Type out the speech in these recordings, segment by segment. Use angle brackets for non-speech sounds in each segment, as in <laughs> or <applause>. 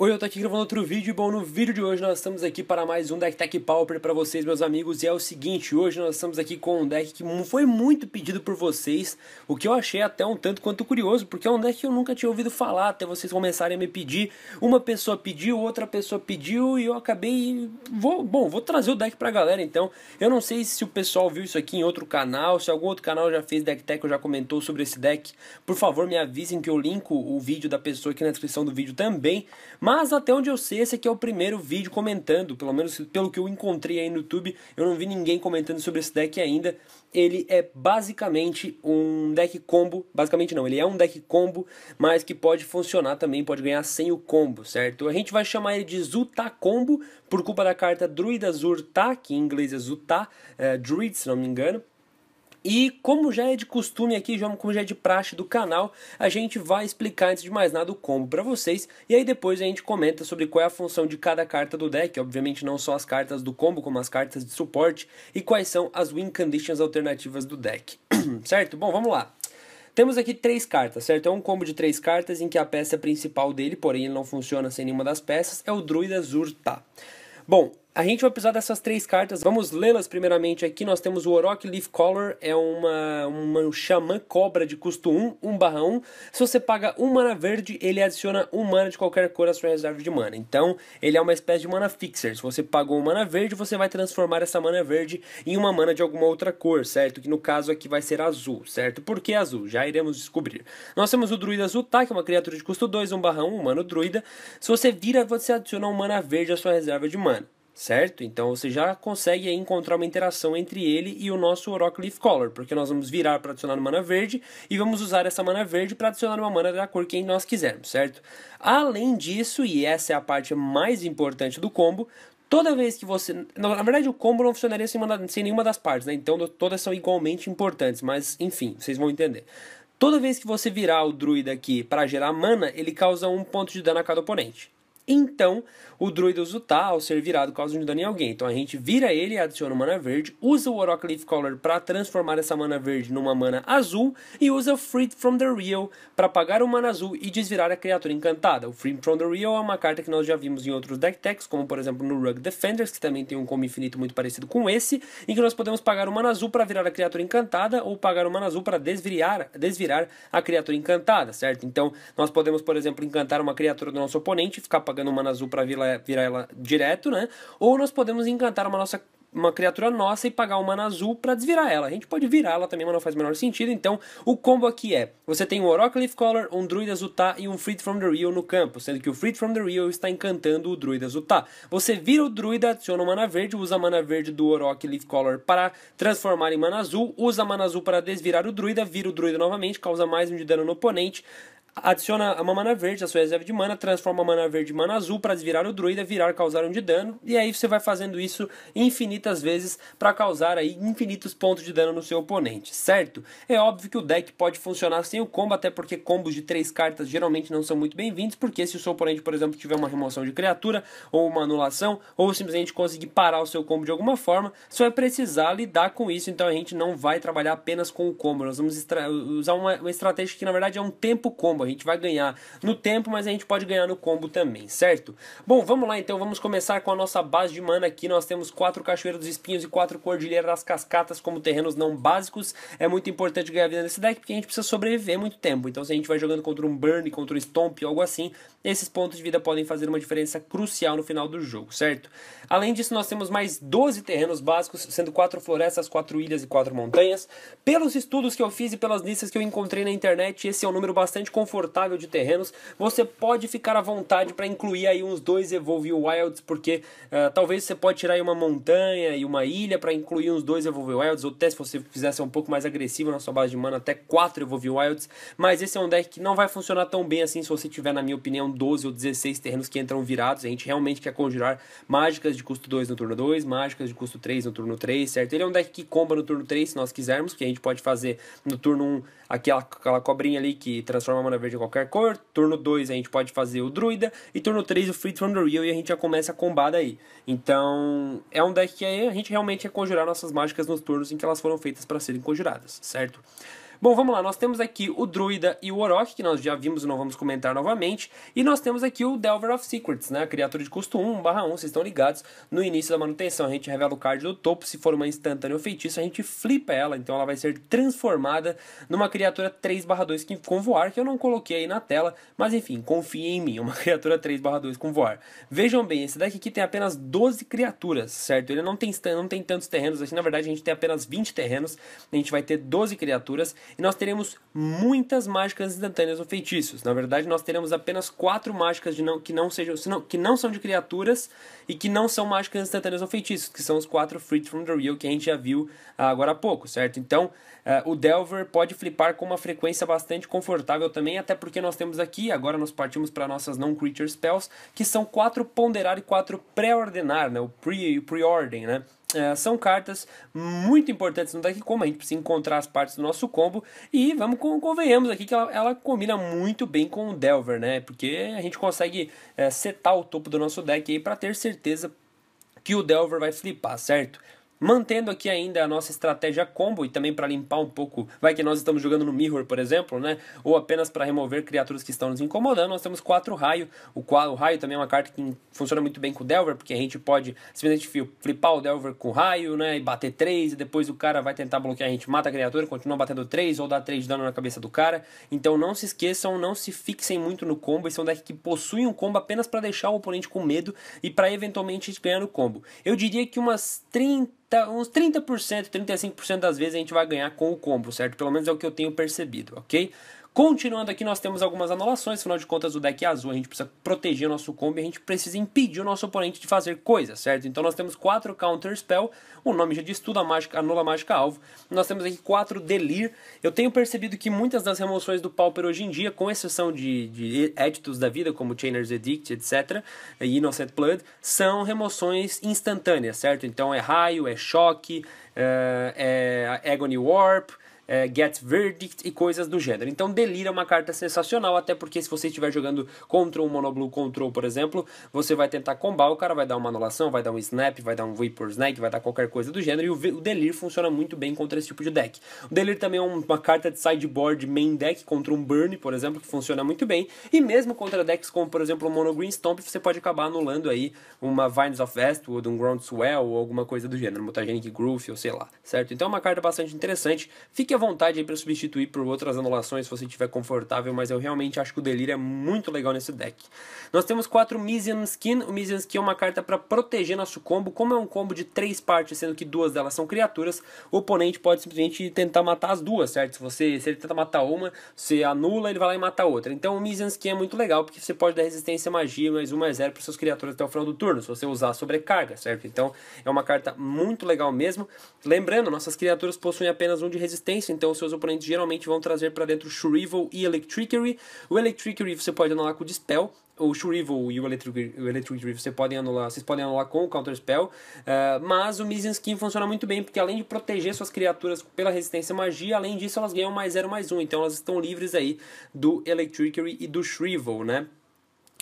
Oi, eu tô aqui gravando outro vídeo. Bom, no vídeo de hoje nós estamos aqui para mais um Deck Tech Pauper para vocês, meus amigos. E é o seguinte, hoje nós estamos aqui com um deck que foi muito pedido por vocês, o que eu achei até um tanto quanto curioso, porque é um deck que eu nunca tinha ouvido falar até vocês começarem a me pedir. Uma pessoa pediu, outra pessoa pediu e eu acabei... Vou, bom, vou trazer o deck pra galera então. Eu não sei se o pessoal viu isso aqui em outro canal, se algum outro canal já fez Deck Tech ou já comentou sobre esse deck. Por favor, me avisem que eu linko o vídeo da pessoa aqui na descrição do vídeo também. Mas até onde eu sei, esse aqui é o primeiro vídeo comentando, pelo menos pelo que eu encontrei aí no YouTube, eu não vi ninguém comentando sobre esse deck ainda. Ele é basicamente um deck combo, basicamente não, ele é um deck combo, mas que pode funcionar também, pode ganhar sem o combo, certo? A gente vai chamar ele de Zuta Combo, por culpa da carta Druida Zurta, que em inglês é Zuta, é, Druid se não me engano. E como já é de costume aqui, como já é de praxe do canal, a gente vai explicar antes de mais nada o combo para vocês e aí depois a gente comenta sobre qual é a função de cada carta do deck, obviamente não só as cartas do combo, como as cartas de suporte e quais são as win conditions alternativas do deck. <clears throat> certo? Bom, vamos lá. Temos aqui três cartas, certo? É um combo de três cartas em que a peça é principal dele, porém ele não funciona sem nenhuma das peças, é o Druida Zurta. Bom, a gente vai precisar dessas três cartas. Vamos lê-las primeiramente aqui. Nós temos o Oroch Leaf Collar, é uma, uma um xamã cobra de custo 1, 1 barra 1. Se você paga 1 mana verde, ele adiciona 1 mana de qualquer cor à sua reserva de mana. Então, ele é uma espécie de mana fixer. Se você pagou 1 mana verde, você vai transformar essa mana verde em uma mana de alguma outra cor, certo? Que no caso aqui vai ser azul, certo? Por que azul? Já iremos descobrir. Nós temos o Druida tá? que é uma criatura de custo 2, 1 barra 1, um mana druida. Se você vira, você adiciona 1 mana verde à sua reserva de mana certo? Então você já consegue encontrar uma interação entre ele e o nosso Oroch Color, porque nós vamos virar para adicionar mana verde e vamos usar essa mana verde para adicionar uma mana da cor que nós quisermos, certo? Além disso, e essa é a parte mais importante do combo, toda vez que você. Na verdade, o combo não funcionaria sem, sem nenhuma das partes, né? Então todas são igualmente importantes, mas enfim, vocês vão entender. Toda vez que você virar o druida aqui para gerar mana, ele causa um ponto de dano a cada oponente. Então, o druida Uzuta, ao ser virado, causa um dano em alguém. Então a gente vira ele e adiciona mana verde, usa o Orocleaf Collar para transformar essa mana verde numa mana azul e usa o Freed from the Real para pagar o mana azul e desvirar a criatura encantada. O Freed from the Real é uma carta que nós já vimos em outros deck techs, como por exemplo no Rug Defenders, que também tem um combo infinito muito parecido com esse, em que nós podemos pagar o mana azul para virar a criatura encantada ou pagar o mana azul para desvirar, desvirar a criatura encantada, certo? Então nós podemos, por exemplo, encantar uma criatura do nosso oponente e ficar pagando jogando mana azul para virar, virar ela direto, né? Ou nós podemos encantar uma nossa uma criatura nossa e pagar uma mana azul para desvirar ela. A gente pode virar ela também, mas não faz o menor sentido. Então, o combo aqui é: você tem um Oracle Leaf Collar, um Druida Zutá e um Freed from the Real no campo, sendo que o Freed from the Real está encantando o Druida Zutá. Você vira o Druida, adiciona mana verde, usa a mana verde do Oracle Leaf Collar para transformar em mana azul, usa a mana azul para desvirar o Druida, vira o Druida novamente, causa mais um de dano no oponente. Adiciona uma mana verde à sua reserva de mana, transforma a mana verde em mana azul para desvirar o druida, virar, causar um de dano, e aí você vai fazendo isso infinitas vezes para causar aí infinitos pontos de dano no seu oponente, certo? É óbvio que o deck pode funcionar sem o combo, até porque combos de três cartas geralmente não são muito bem-vindos, porque se o seu oponente, por exemplo, tiver uma remoção de criatura, ou uma anulação, ou simplesmente conseguir parar o seu combo de alguma forma, você vai precisar lidar com isso, então a gente não vai trabalhar apenas com o combo, nós vamos usar uma, uma estratégia que na verdade é um tempo combo, a gente vai ganhar no tempo, mas a gente pode ganhar no combo também, certo? Bom, vamos lá então, vamos começar com a nossa base de mana aqui. Nós temos quatro Cachoeiras dos Espinhos e quatro Cordilheiras das Cascatas como terrenos não básicos. É muito importante ganhar vida nesse deck porque a gente precisa sobreviver muito tempo. Então se a gente vai jogando contra um Burn, contra um Stomp, algo assim, esses pontos de vida podem fazer uma diferença crucial no final do jogo, certo? Além disso, nós temos mais 12 terrenos básicos, sendo quatro florestas, quatro ilhas e quatro montanhas. Pelos estudos que eu fiz e pelas listas que eu encontrei na internet, esse é um número bastante confortável confortável de terrenos, você pode ficar à vontade para incluir aí uns dois Evolve Wilds, porque uh, talvez você pode tirar aí uma montanha e uma ilha para incluir uns dois Evolve Wilds, ou até se você fizesse um pouco mais agressivo na sua base de mana, até quatro Evolve Wilds, mas esse é um deck que não vai funcionar tão bem assim se você tiver, na minha opinião, 12 ou 16 terrenos que entram virados, a gente realmente quer conjurar mágicas de custo 2 no turno 2, mágicas de custo 3 no turno 3, certo? Ele é um deck que comba no turno 3 se nós quisermos, que a gente pode fazer no turno 1 aquela, aquela cobrinha ali que transforma a mana verde de qualquer cor. Turno 2 a gente pode fazer o Druida. E turno 3 o Free from the Real e a gente já começa a combada daí. Então é um deck que é, a gente realmente é conjurar nossas mágicas nos turnos em que elas foram feitas para serem conjuradas, certo? Bom, vamos lá, nós temos aqui o Druida e o Orochi, que nós já vimos e não vamos comentar novamente, e nós temos aqui o Delver of Secrets, né, a criatura de custo 1, 1 barra 1, vocês estão ligados, no início da manutenção a gente revela o card do topo, se for uma instantânea ou feitiço, a gente flipa ela, então ela vai ser transformada numa criatura 3 barra 2 com voar, que eu não coloquei aí na tela, mas enfim, confiem em mim, uma <laughs> criatura 3 barra 2 com voar. Vejam bem, esse deck aqui tem apenas 12 criaturas, certo? Ele não tem, não tem tantos terrenos, assim na verdade a gente tem apenas 20 terrenos, a gente vai ter 12 criaturas, e nós teremos muitas mágicas instantâneas ou feitiços. Na verdade, nós teremos apenas quatro mágicas de não, que, não sejam, que não são de criaturas e que não são mágicas instantâneas ou feitiços, que são os quatro Freed from the Real que a gente já viu ah, agora há pouco, certo? Então, ah, o Delver pode flipar com uma frequência bastante confortável também, até porque nós temos aqui, agora nós partimos para nossas non-creature spells, que são quatro ponderar e quatro pré-ordenar, né? o pre-ordem, né? É, são cartas muito importantes no deck como a gente precisa encontrar as partes do nosso combo e vamos convenhamos aqui que ela, ela combina muito bem com o Delver, né? Porque a gente consegue é, setar o topo do nosso deck aí para ter certeza que o Delver vai flipar, certo? Mantendo aqui ainda a nossa estratégia combo e também para limpar um pouco, vai que nós estamos jogando no mirror, por exemplo, né? Ou apenas para remover criaturas que estão nos incomodando, nós temos quatro raio. O, o raio também é uma carta que funciona muito bem com o Delver, porque a gente pode simplesmente flipar o Delver com raio, né? E bater três, e depois o cara vai tentar bloquear, a gente mata a criatura, continua batendo três, ou dá três de dano na cabeça do cara. Então não se esqueçam, não se fixem muito no combo. Esse é um deck que possui um combo apenas para deixar o oponente com medo e para eventualmente ganhar no combo. Eu diria que umas 30 Tá, uns 30%, 35% das vezes a gente vai ganhar com o combo, certo? Pelo menos é o que eu tenho percebido, ok? Continuando aqui, nós temos algumas anulações, afinal de contas o deck é azul, a gente precisa proteger o nosso combo, a gente precisa impedir o nosso oponente de fazer coisas, certo? Então nós temos quatro counter spell, o nome já diz tudo, a mágica, anula a mágica alvo. Nós temos aqui quatro delir. Eu tenho percebido que muitas das remoções do Pauper hoje em dia, com exceção de, de éditos da vida, como Chainer's Edict, etc., e Innocent Blood, são remoções instantâneas, certo? Então é raio, é choque, é, é Agony Warp, é, Get Verdict e coisas do gênero. Então Delira é uma carta sensacional, até porque se você estiver jogando contra um Monoblue Control, por exemplo, você vai tentar combar, o cara vai dar uma anulação, vai dar um Snap, vai dar um Vapor Snake, vai dar qualquer coisa do gênero, e o, o Delir funciona muito bem contra esse tipo de deck. O Delir também é uma carta de sideboard main deck contra um Burn, por exemplo, que funciona muito bem, e mesmo contra decks como, por exemplo, o Mono Green Stomp, você pode acabar anulando aí uma Vines of Westwood, um Groundswell, ou alguma coisa do gênero, Mutagenic Groove, ou sei lá, certo? Então é uma carta bastante interessante, fique à vontade aí para substituir por outras anulações se você estiver confortável, mas eu realmente acho que o Delírio é muito legal nesse deck. Nós temos quatro Mizian Skin. O Mizian Skin é uma carta para proteger nosso combo. Como é um combo de três partes, sendo que duas delas são criaturas, o oponente pode simplesmente tentar matar as duas, certo? Se, você, se ele tenta matar uma, você anula, ele vai lá e mata a outra. Então o Mizian Skin é muito legal porque você pode dar resistência à magia mais uma mais zero para suas criaturas até o final do turno, se você usar a sobrecarga, certo? Então é uma carta muito legal mesmo. Lembrando, nossas criaturas possuem apenas um de resistência força, então seus oponentes geralmente vão trazer para dentro Shurivel e Electricary. O Electricary você pode anular com o Dispel, o Shurivel e o Electric, você podem anular, vocês podem anular com o Counter Spell, uh, eh, mas o Mizzen Skin funciona muito bem, porque além de proteger suas criaturas pela resistência à magia, além disso elas ganham mais 0, mais 1, um, então elas estão livres aí do Electricary e do Shrivel, né?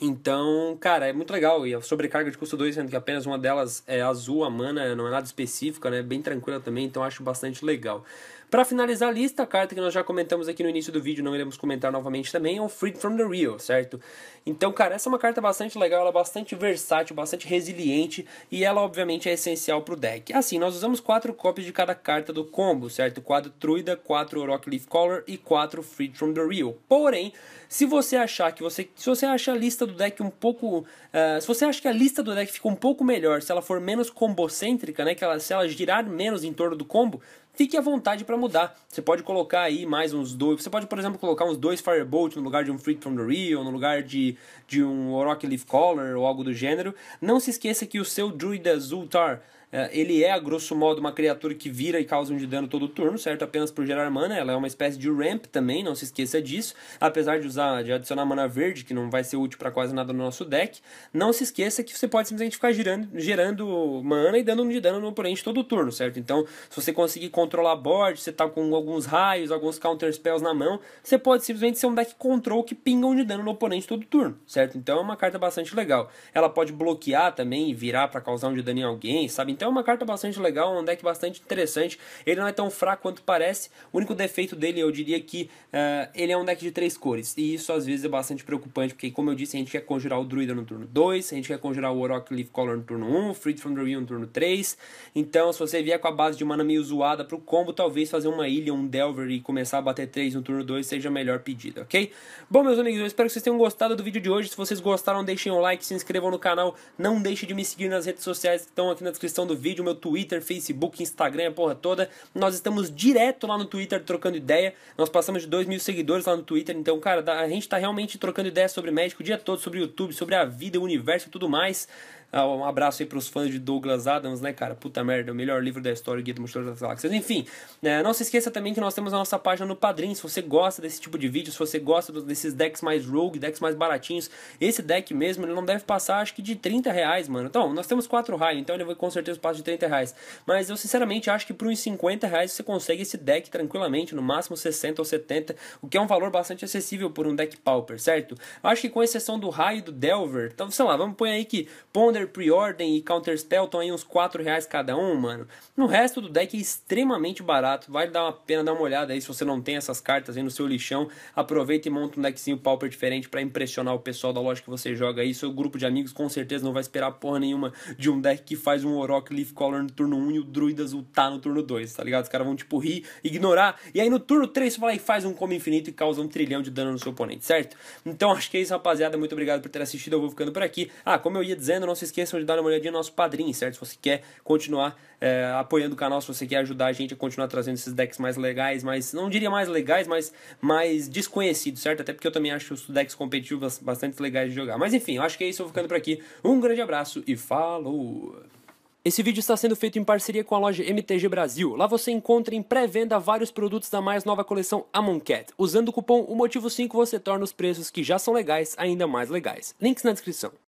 Então, cara, é muito legal. E a sobrecarga de custo 2, sendo que apenas uma delas é azul, a mana não é nada específica, né? Bem tranquila também, então acho bastante legal. Para finalizar a lista, a carta que nós já comentamos aqui no início do vídeo, não iremos comentar novamente também, é o Freed from the Real, certo? Então, cara, essa é uma carta bastante legal, ela é bastante versátil, bastante resiliente e ela, obviamente, é essencial pro deck. Assim, nós usamos quatro cópias de cada carta do combo, certo? Quatro Truida, quatro Oroch Leaf Collar e quatro Freed from the Real. Porém, se você achar que você. Se você acha a lista do deck um pouco. Uh, se você acha que a lista do deck fica um pouco melhor, se ela for menos combocêntrica, né? Que ela, se ela girar menos em torno do combo, fique à vontade para mudar. Você pode colocar aí mais uns dois. Você pode, por exemplo, colocar uns dois Firebolt no lugar de um Freak from the Real, no lugar de, de um Oroch Leaf Collar ou algo do gênero. Não se esqueça que o seu Druida Zultar é, ele é, a grosso modo, uma criatura que vira e causa um de dano todo turno, certo? Apenas por gerar mana. Ela é uma espécie de ramp também, não se esqueça disso. Apesar de usar, de adicionar mana verde, que não vai ser útil para quase nada no nosso deck, não se esqueça que você pode simplesmente ficar girando, gerando mana e dando um de dano no oponente todo turno, certo? Então, se você conseguir controlar a board, você tá com alguns raios, alguns counter spells na mão, você pode simplesmente ser um deck control que pinga um de dano no oponente todo turno, certo? Então é uma carta bastante legal. Ela pode bloquear também e virar para causar um de dano em alguém, sabe? Então é uma carta bastante legal, um deck bastante interessante. Ele não é tão fraco quanto parece. O único defeito dele, eu diria que uh, ele é um deck de três cores. E isso às vezes é bastante preocupante, porque como eu disse, a gente quer conjurar o Druida no turno 2, a gente quer conjurar o Oroc Leaf Color no turno 1, um, Freed from the Real no turno 3. Então se você vier com a base de mana meio zoada pro combo, talvez fazer uma ilha, um Delver e começar a bater 3 no turno 2 seja melhor pedido, ok? Bom, meus amigos, eu espero que vocês tenham gostado do vídeo de hoje. Se vocês gostaram, deixem um like, se inscrevam no canal, não deixe de me seguir nas redes sociais que estão aqui na descrição do vídeo, meu Twitter, Facebook, Instagram, a porra toda. Nós estamos direto lá no Twitter trocando ideia. Nós passamos de 2 mil seguidores lá no Twitter. Então, cara, a gente tá realmente trocando ideia sobre médico o dia todo, sobre YouTube, sobre a vida, o universo e tudo mais. Ah, um abraço aí pros fãs de Douglas Adams, né, cara? Puta merda, é o melhor livro da história, Guia do Mochileiro das Galáxias. Enfim, né, não se esqueça também que nós temos a nossa página no Padrim. Se você gosta desse tipo de vídeo, se você gosta desses decks mais rogue, decks mais baratinhos, esse deck mesmo, ele não deve passar, acho que de 30 reais, mano. Então, nós temos 4 raios, então ele vai com certeza passar de 30 reais. Mas eu, sinceramente, acho que por uns 50 reais você consegue esse deck tranquilamente, no máximo 60 ou 70, o que é um valor bastante acessível por um deck pauper, certo? Acho que com exceção do raio do Delver, então, sei lá, vamos pôr aí que ponder pre Preordem e Counter Spell estão aí uns 4 reais cada um, mano. No resto do deck é extremamente barato. Vale dar uma pena dar uma olhada aí se você não tem essas cartas aí no seu lixão. Aproveita e monta um deckzinho pauper diferente para impressionar o pessoal da loja que você joga aí. Seu grupo de amigos com certeza não vai esperar porra nenhuma de um deck que faz um Oroch Leaf Collar no turno 1 e o Druidas ultar tá no turno 2, tá ligado? Os caras vão tipo rir, ignorar. E aí no turno 3 você vai e faz um combo infinito e causa um trilhão de dano no seu oponente, certo? Então acho que é isso, rapaziada. Muito obrigado por ter assistido. Eu vou ficando por aqui. Ah, como eu ia dizendo, não se esqueçam de dar uma olhadinha no nosso padrinho, certo? Se você quer continuar é, apoiando o canal, se você quer ajudar a gente a continuar trazendo esses decks mais legais, mas não diria mais legais, mas mais desconhecidos, certo? Até porque eu também acho os decks competitivos bastante legais de jogar. Mas enfim, eu acho que é isso, eu vou ficando por aqui. Um grande abraço e falou! Esse vídeo está sendo feito em parceria com a loja MTG Brasil. Lá você encontra em pré-venda vários produtos da mais nova coleção Amon Cat. Usando o cupom o motivo 5 você torna os preços que já são legais ainda mais legais. Links na descrição.